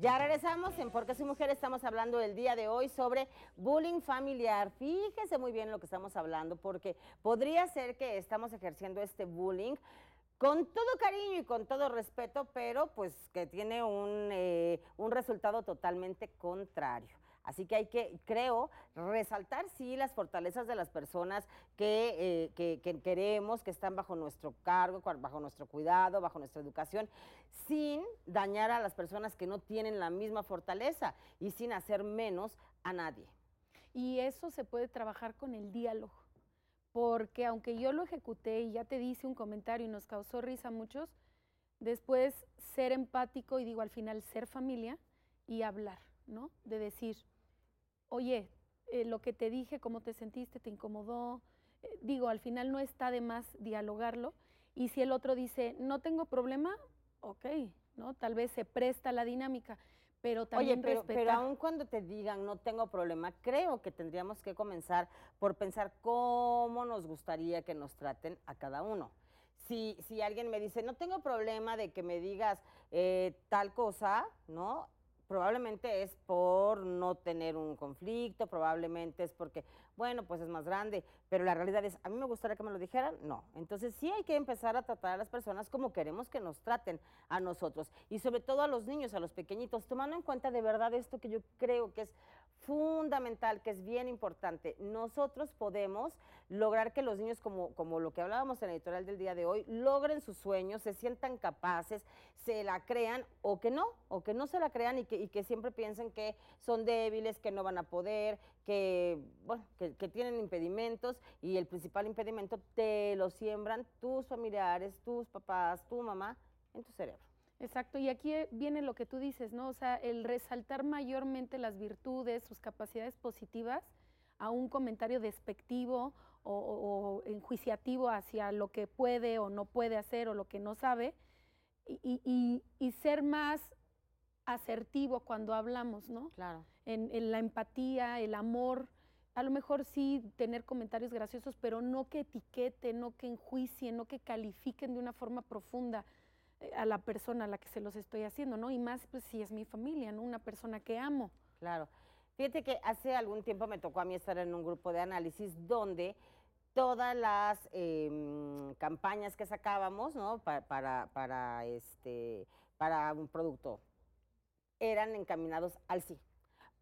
Ya regresamos en Porque Soy Mujer. Estamos hablando el día de hoy sobre bullying familiar. Fíjese muy bien lo que estamos hablando, porque podría ser que estamos ejerciendo este bullying con todo cariño y con todo respeto, pero pues que tiene un, eh, un resultado totalmente contrario. Así que hay que, creo, resaltar sí las fortalezas de las personas que, eh, queremos, que están bajo nuestro cargo, bajo nuestro cuidado, bajo nuestra educación, sin dañar a las personas que no tienen la misma fortaleza y sin hacer menos a nadie. Y eso se puede trabajar con el diálogo, porque aunque yo lo ejecuté y ya te dice un comentario y nos causó risa a muchos, después ser empático y digo al final ser familia y hablar de decir, oye, eh, lo que te dije, cómo te sentiste, te incomodó. Eh, digo, al final no está de más dialogarlo. Y si el otro dice, no tengo problema, ok, ¿no? Tal vez se presta la dinámica, pero también Oye, pero, aun cuando te digan no tengo problema, creo que tendríamos que comenzar por pensar cómo nos gustaría que nos traten a cada uno. Si, si alguien me dice, no tengo problema de que me digas eh, tal cosa, ¿no? probablemente es por no tener un conflicto, probablemente es porque, bueno, pues es más grande, pero la realidad es, a mí me gustaría que me lo dijeran, no. Entonces sí hay que empezar a tratar a las personas como queremos que nos traten a nosotros y sobre todo a los niños, a los pequeñitos, tomando en cuenta de verdad esto que yo creo que es fundamental, que es bien importante. Nosotros podemos lograr que los niños, como, como lo que hablábamos en la editorial del día de hoy, logren sus sueños, se sientan capaces, se la crean o que no, o que no se la crean y que, que siempre piensen que son débiles, que no van a poder, que, bueno, que, que tienen impedimentos y el principal impedimento te lo siembran tus familiares, tus papás, tu mamá en tu cerebro. Exacto, y aquí eh, viene lo que tú dices, ¿no? O sea, el resaltar mayormente las virtudes, sus capacidades positivas, a un comentario despectivo o, enjuiciativo hacia lo que puede o no puede hacer o lo que no sabe, y, ser más asertivo cuando hablamos, ¿no? Claro. En, en, la empatía, el amor, a lo mejor sí tener comentarios graciosos, pero no que etiqueten, no que enjuicien, no que califiquen de una forma profunda a la persona a la que se los estoy haciendo, ¿no? Y más pues, si es mi familia, ¿no? Una persona que amo. Claro. Fíjate que hace algún tiempo me tocó a mí estar en un grupo de análisis donde todas las em, campañas que sacábamos, ¿no? Para, para, para, este, para un producto eran encaminados al sí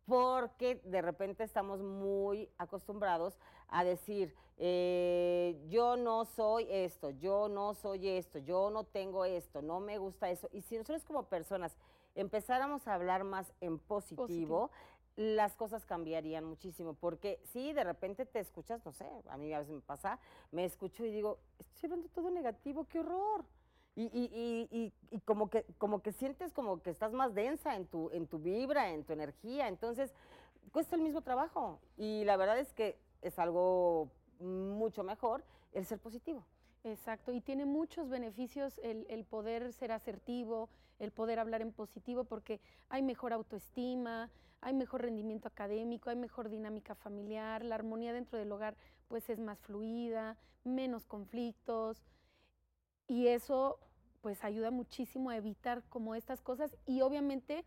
porque de repente estamos muy acostumbrados a decir, eh, yo no soy esto, yo no soy esto, yo no tengo esto, no me gusta eso. Y si nosotros como personas empezáramos a hablar más en positivo, positivo. las cosas cambiarían muchísimo, porque si de repente te escuchas, no sé, a mí a veces me pasa, me escucho y digo, estoy hablando todo negativo, qué horror. Y, como, que, como que sientes como que estás más densa en tu, en tu vibra, en tu energía. Entonces, cuesta el mismo trabajo. Y la verdad es que es algo mucho mejor el ser positivo. Exacto, y tiene muchos beneficios el, el, poder ser asertivo, el poder hablar en positivo, porque hay mejor autoestima, hay mejor rendimiento académico, hay mejor dinámica familiar, la armonía dentro del hogar pues es más fluida, menos conflictos, y eso pues ayuda muchísimo a evitar como estas cosas y obviamente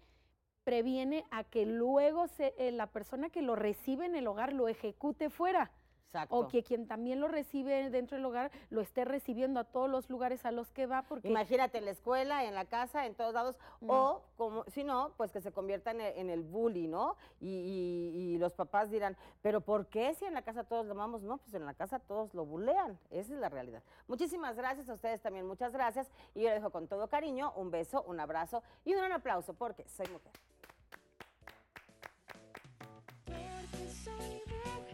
previene a que luego eh, la persona que lo recibe en el hogar lo ejecute fuera. O que quien también lo recibe dentro del hogar lo esté recibiendo a todos los lugares a los que va. porque Imagínate en la escuela, en la casa, en todos lados. O, como, si no, pues que se convierta en el, bully, ¿no? Y, los papás dirán, ¿pero por qué si en la casa todos lo amamos? No, pues en la casa todos lo bulean. Esa es la realidad. Muchísimas gracias a ustedes también, muchas gracias. Y yo les dejo con todo cariño un beso, un abrazo y un gran aplauso porque Porque soy mujer.